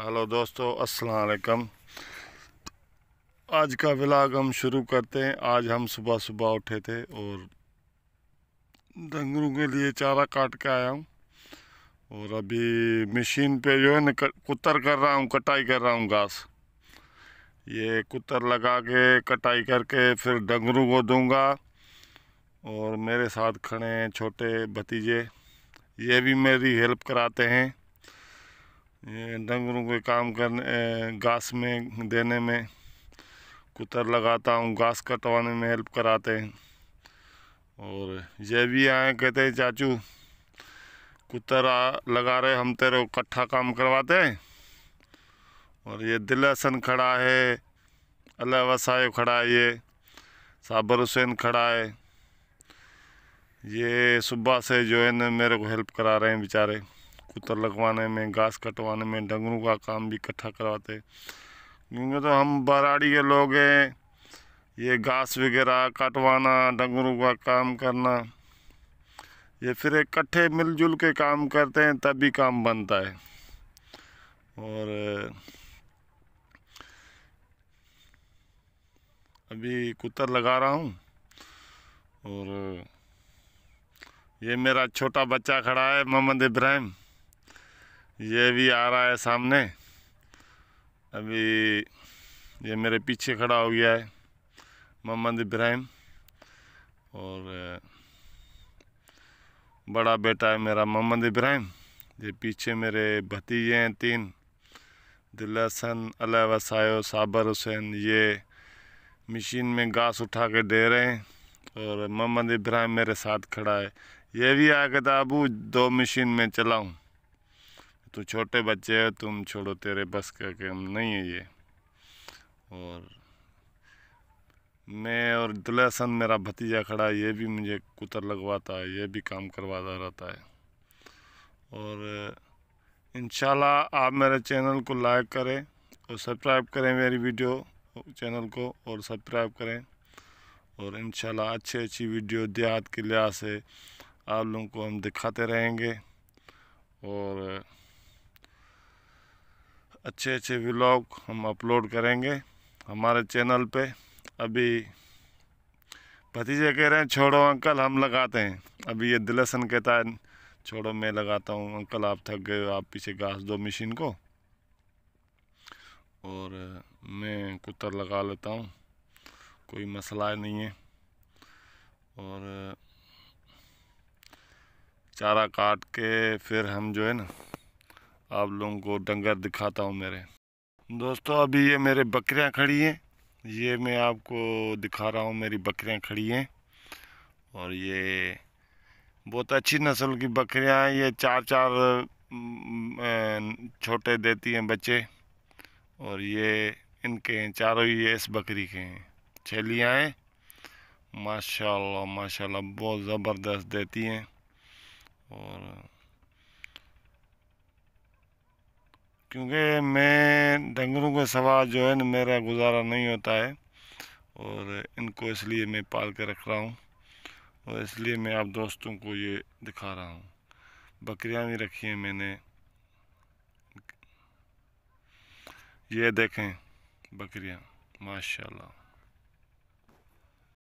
hello दोस्तों अस्सलाम वालेकुम आज का व्लॉग हम शुरू करते हैं आज हम सुबह सुबह उठे थे और डंगरों के लिए चारा काट के आया हूँ और अभी मशीन पे जो है ना कुतर कर रहा हूँ कटाई कर रहा हूँ घास ये कुतर लगा के कटाई करके फिर डंगरों को दूंगा और मेरे साथ खड़े हैं छोटे भतीजे ये भी मेरी हेल्प कराते हैं डंगरों के काम करने घास में देने में कुतर लगाता हूँ घास कटवाने में हेल्प कराते हैं और ये भी आए कहते हैं चाचू कुतर लगा रहे हम तेरे इकट्ठा काम करवाते हैं और ये दिल हसन खड़ा है अल्लाह वसाय खड़ा है ये साबर हुसैन खड़ा है ये सुबह से जो है ना मेरे को हेल्प करा रहे हैं बेचारे कुतर लगवाने में घास कटवाने में डंगरों का काम भी इकट्ठा करवाते क्योंकि तो हम बराड़ी के लोग हैं ये घास वगैरह कटवाना डंगरों का काम करना ये फिर इकट्ठे मिलजुल के काम करते हैं तभी काम बनता है और अभी कुतर लगा रहा हूँ और ये मेरा छोटा बच्चा खड़ा है मोहम्मद इब्राहिम ये भी आ रहा है सामने अभी ये मेरे पीछे खड़ा हो गया है मोहम्मद इब्राहिम और बड़ा बेटा है मेरा मोहम्मद इब्राहिम ये पीछे मेरे भतीजे हैं तीन दिलहसन हसन अला वसायो साबर हुसैन ये मशीन में घास उठा के दे रहे हैं और मोहम्मद इब्राहिम मेरे साथ खड़ा है ये भी आ था अबू दो मशीन में चलाऊं तो छोटे बच्चे हैं तुम छोड़ो तेरे बस का काम नहीं है ये और मैं और दुलासन मेरा भतीजा खड़ा ये भी मुझे कुतर लगवाता है ये भी काम करवाता रहता है और इन आप मेरे चैनल को लाइक करें और सब्सक्राइब करें मेरी वीडियो चैनल को और सब्सक्राइब करें और इन अच्छी अच्छी वीडियो देहात के लिहाज से आप लोगों को हम दिखाते रहेंगे और अच्छे अच्छे व्लॉग हम अपलोड करेंगे हमारे चैनल पे अभी भतीजे कह रहे हैं छोड़ो अंकल हम लगाते हैं अभी ये दिलसन कहता है छोड़ो मैं लगाता हूँ अंकल आप थक गए आप पीछे घास दो मशीन को और मैं कुत्तर लगा लेता हूँ कोई मसला नहीं है और चारा काट के फिर हम जो है ना आप लोगों को डंगर दिखाता हूँ मेरे दोस्तों अभी ये मेरे बकरियाँ खड़ी हैं ये मैं आपको दिखा रहा हूँ मेरी बकरियाँ खड़ी हैं और ये बहुत अच्छी नस्ल की बकरियाँ हैं ये चार चार छोटे देती हैं बच्चे और ये इनके हैं चारों ये इस बकरी के हैं छलियाँ हैं माशाल्लाह माशाल्लाह बहुत ज़बरदस्त देती हैं और क्योंकि मैं डंगरों के सवा जो है ना मेरा गुजारा नहीं होता है और इनको इसलिए मैं पाल के रख रहा हूँ और इसलिए मैं आप दोस्तों को ये दिखा रहा हूँ बकरियाँ भी रखी हैं मैंने ये देखें बकरियाँ माशाल्लाह